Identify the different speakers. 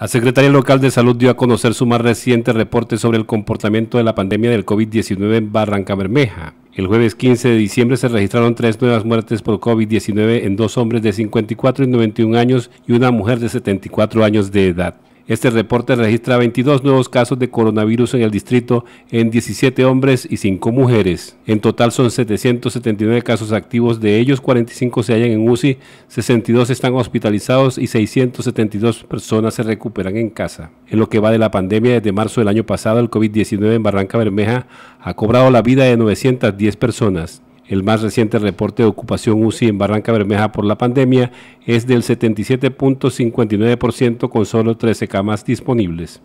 Speaker 1: La Secretaría Local de Salud dio a conocer su más reciente reporte sobre el comportamiento de la pandemia del COVID-19 en Barranca Bermeja. El jueves 15 de diciembre se registraron tres nuevas muertes por COVID-19 en dos hombres de 54 y 91 años y una mujer de 74 años de edad. Este reporte registra 22 nuevos casos de coronavirus en el distrito en 17 hombres y 5 mujeres. En total son 779 casos activos, de ellos 45 se hallan en UCI, 62 están hospitalizados y 672 personas se recuperan en casa. En lo que va de la pandemia, desde marzo del año pasado el COVID-19 en Barranca Bermeja ha cobrado la vida de 910 personas. El más reciente reporte de ocupación UCI en Barranca Bermeja por la pandemia es del 77.59% con solo 13 camas disponibles.